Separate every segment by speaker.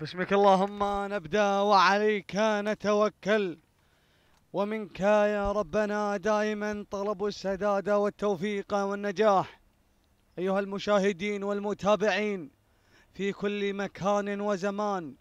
Speaker 1: بسمك اللهم نبدا وعليك نتوكل ومنك يا ربنا دائما طلب السداد والتوفيق والنجاح أيها المشاهدين والمتابعين في كل مكان وزمان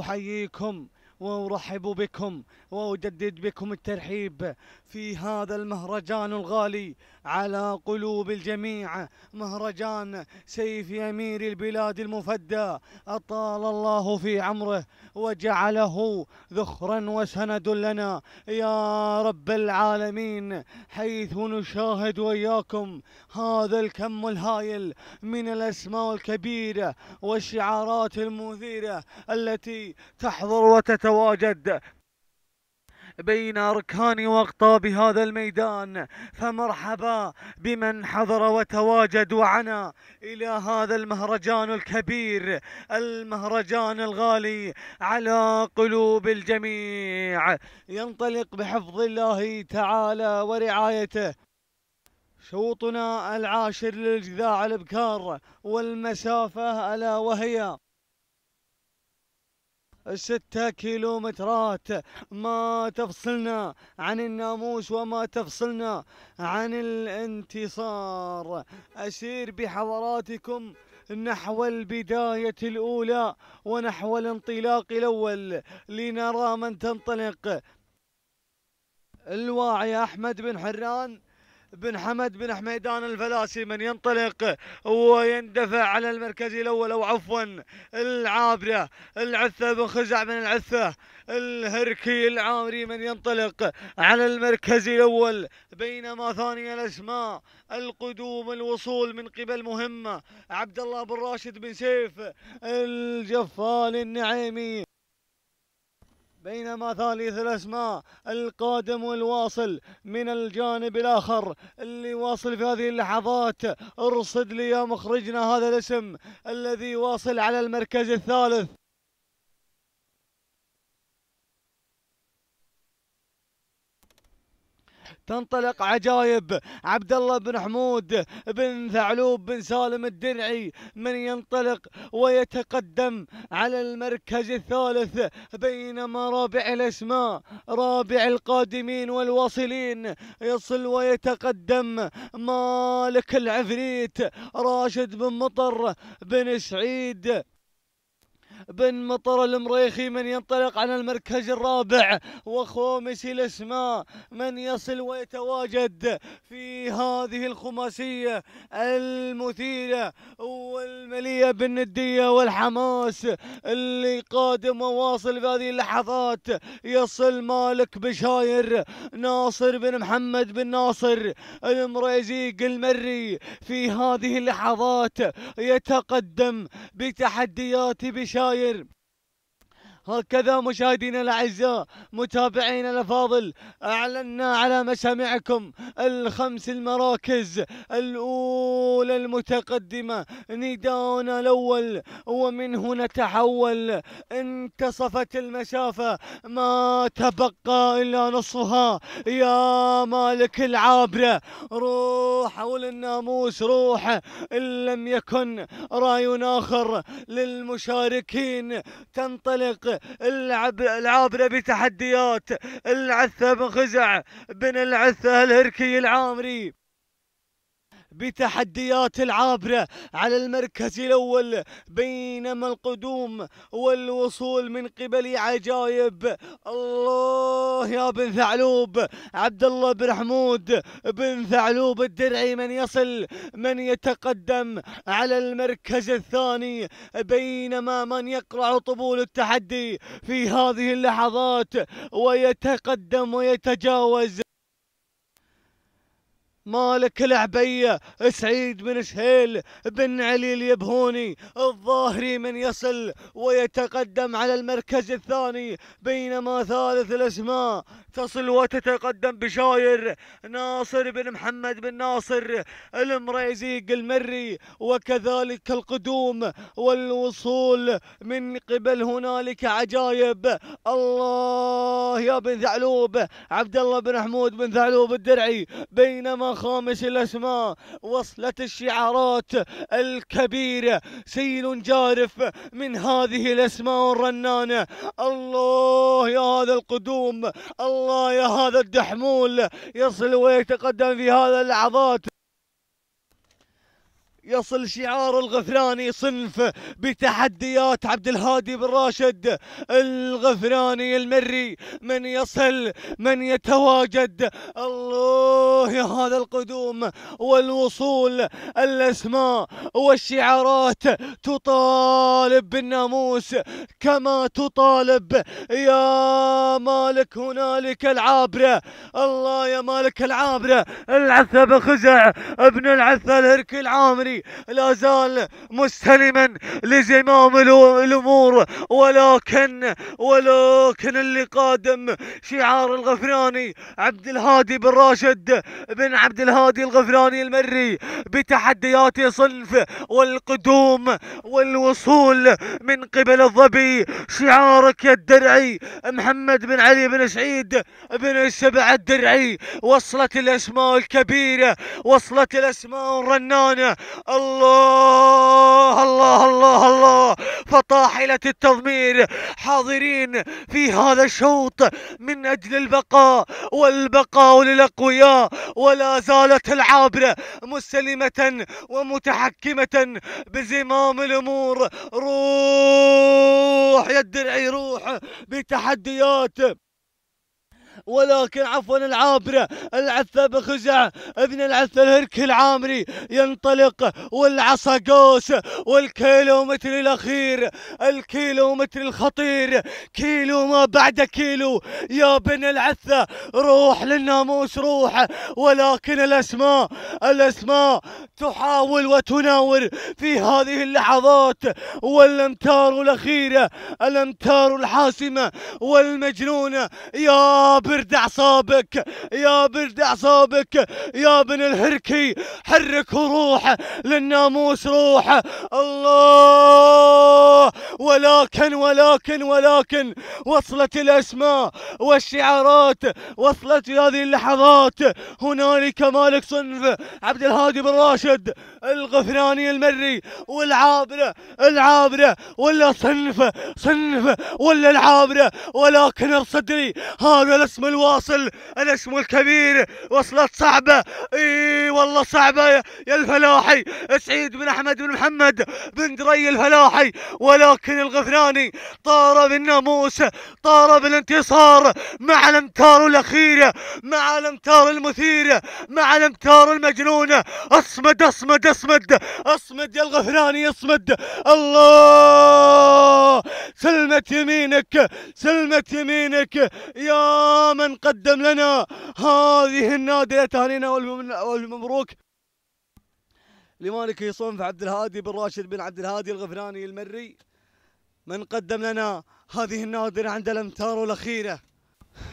Speaker 1: أحييكم وأرحب بكم وأجدد بكم الترحيب في هذا المهرجان الغالي على قلوب الجميع مهرجان سيف أمير البلاد المفدى أطال الله في عمره وجعله ذخرا وسند لنا يا رب العالمين حيث نشاهد وإياكم هذا الكم الهائل من الأسماء الكبيرة والشعارات المثيرة التي تحضر وتتعلم تتواجد بين أركان وأقطاب هذا الميدان فمرحبا بمن حضر وتواجد وعنا إلى هذا المهرجان الكبير المهرجان الغالي على قلوب الجميع ينطلق بحفظ الله تعالى ورعايته شوطنا العاشر للجذاع الابكار والمسافة ألا وهي ستة كيلومترات ما تفصلنا عن الناموس وما تفصلنا عن الانتصار أسير بحضراتكم نحو البداية الأولى ونحو الانطلاق الأول لنرى من تنطلق الواعي أحمد بن حران بن حمد بن حميدان الفلاسي من ينطلق ويندفع على المركز الاول او عفوا العابره العثه بن خزع بن العثه الهركي العامري من ينطلق على المركز الاول بينما ثاني الاسماء القدوم الوصول من قبل مهمه عبد الله بن راشد بن سيف الجفال النعيمي بينما ثالث الأسماء القادم والواصل من الجانب الآخر اللي واصل في هذه اللحظات ارصد لي يا مخرجنا هذا الاسم الذي واصل على المركز الثالث تنطلق عجايب عبد الله بن حمود بن ثعلوب بن سالم الدرعي من ينطلق ويتقدم على المركز الثالث بينما رابع الاسماء رابع القادمين والواصلين يصل ويتقدم مالك العفريت راشد بن مطر بن سعيد بن مطر المريخي من ينطلق عن المركز الرابع وخومس الاسماء من يصل ويتواجد في هذه الخماسية المثيرة والمليئة بالندية والحماس اللي قادم وواصل في هذه اللحظات يصل مالك بشاير ناصر بن محمد بن ناصر المريزيق المري في هذه اللحظات يتقدم بتحديات بشاير dair هكذا مشاهدينا الاعزاء متابعينا الافاضل اعلنا على مسامعكم الخمس المراكز الاولى المتقدمه نداؤنا الاول ومن هنا تحول انتصفت المسافه ما تبقى الا نصفها يا مالك العابره روح وللناموس روح ان لم يكن راي اخر للمشاركين تنطلق العب العابنا بتحديات العثه بن بنلعثه الهركي العامري بتحديات العابرة على المركز الأول بينما القدوم والوصول من قبل عجايب الله يا بن ثعلوب عبد الله بن حمود بن ثعلوب الدرعي من يصل من يتقدم على المركز الثاني بينما من يقرع طبول التحدي في هذه اللحظات ويتقدم ويتجاوز مالك العبية سعيد بن شهيل بن علي اليبهوني الظاهري من يصل ويتقدم على المركز الثاني بينما ثالث الأسماء تصل وتتقدم بشاير ناصر بن محمد بن ناصر المريزيق المري وكذلك القدوم والوصول من قبل هنالك عجايب الله يا بن ثعلوب عبد الله بن حمود بن ثعلوب الدرعي بينما خامس الاسماء وصلت الشعارات الكبيره سيل جارف من هذه الاسماء الرنانه الله يا هذا القدوم الله الله يا هذا الدحمول يصل ويتقدم في هذا اللحظات يصل شعار الغفراني صنف بتحديات عبد الهادي بن راشد الغفراني المري من يصل من يتواجد الله يا هذا القدوم والوصول الاسماء والشعارات تطالب بالناموس كما تطالب يا مالك هنالك العابره الله يا مالك العابره العثه بخزع ابن العثه الهركي العامري لا زال مستلما لزمام الأمور ولكن ولكن اللي قادم شعار الغفراني عبد الهادي بن راشد بن عبد الهادي الغفراني المري بتحديات صنف والقدوم والوصول من قبل الظبي شعارك يا الدرعي محمد بن علي بن سعيد بن السبع الدرعي وصلت الأسماء الكبيرة وصلت الأسماء الرنانة الله الله الله الله فطاحلة التضمير حاضرين في هذا الشوط من أجل البقاء والبقاء للأقوياء ولا زالت العابرة مسلمة ومتحكمة بزمام الأمور روح يا الدرعي روح بتحديات ولكن عفوا العابرة العثة بخزع ابن العثة الهركي العامري ينطلق والعصا قوس والكيلومتر الأخير الكيلومتر الخطير كيلو ما بعد كيلو يا بن العثة روح للناموس روح ولكن الأسماء الأسماء تحاول وتناور في هذه اللحظات والأمتار الأخيرة الأمتار الحاسمة والمجنونة يا برد اعصابك يا برد اعصابك يا بن الهركي حرك وروح للناموس روح الله ولكن ولكن ولكن وصلت الاسماء والشعارات وصلت في هذه اللحظات هنالك مالك صنف عبد الهادي بن راشد الغفراني المري والعابره العابره ولا صنف صنف ولا العابره ولكن بصدري هذا الاسم اسم الواصل الاسم الكبير وصلت صعبه اي والله صعبه يا الفلاحي سعيد بن احمد بن محمد بن دري الفلاحي ولكن الغفراني طار بالناموس طار بالانتصار مع الامتار الاخيره مع الامتار المثيره مع الامتار المجنونه اصمد اصمد اصمد اصمد يا الغفراني اصمد الله سلمت يمينك سلمت يمينك يا من قدم لنا هذه النادرة تهانينا والمبروك لمالك صنف عبد الهادي بن راشد بن عبد الهادي الغفراني المري من قدم لنا هذه النادرة عند الامتار الاخيره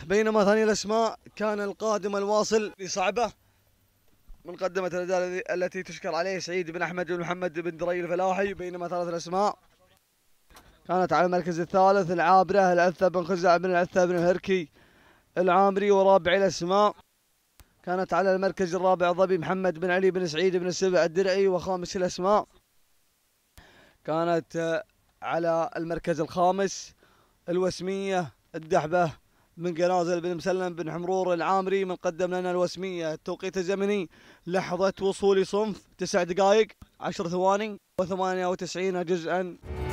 Speaker 1: بينما ثاني الاسماء كان القادم الواصل لصعبه من قدمت الاداء التي تشكر عليه سعيد بن احمد بن محمد بن دري الفلاحي بينما ثلاث الاسماء كانت على المركز الثالث العابره العثه بن خزع بن العثه بن الهركي العامري ورابع الأسماء كانت على المركز الرابع ظبي محمد بن علي بن سعيد بن السبع الدرعي وخامس الأسماء كانت على المركز الخامس الوسمية الدحبة بن جنازل بن مسلم بن حمرور العامري من قدم لنا الوسمية التوقيت الزمني لحظة وصولي صنف تسع دقائق عشر ثواني وثمانية وتسعين جزءا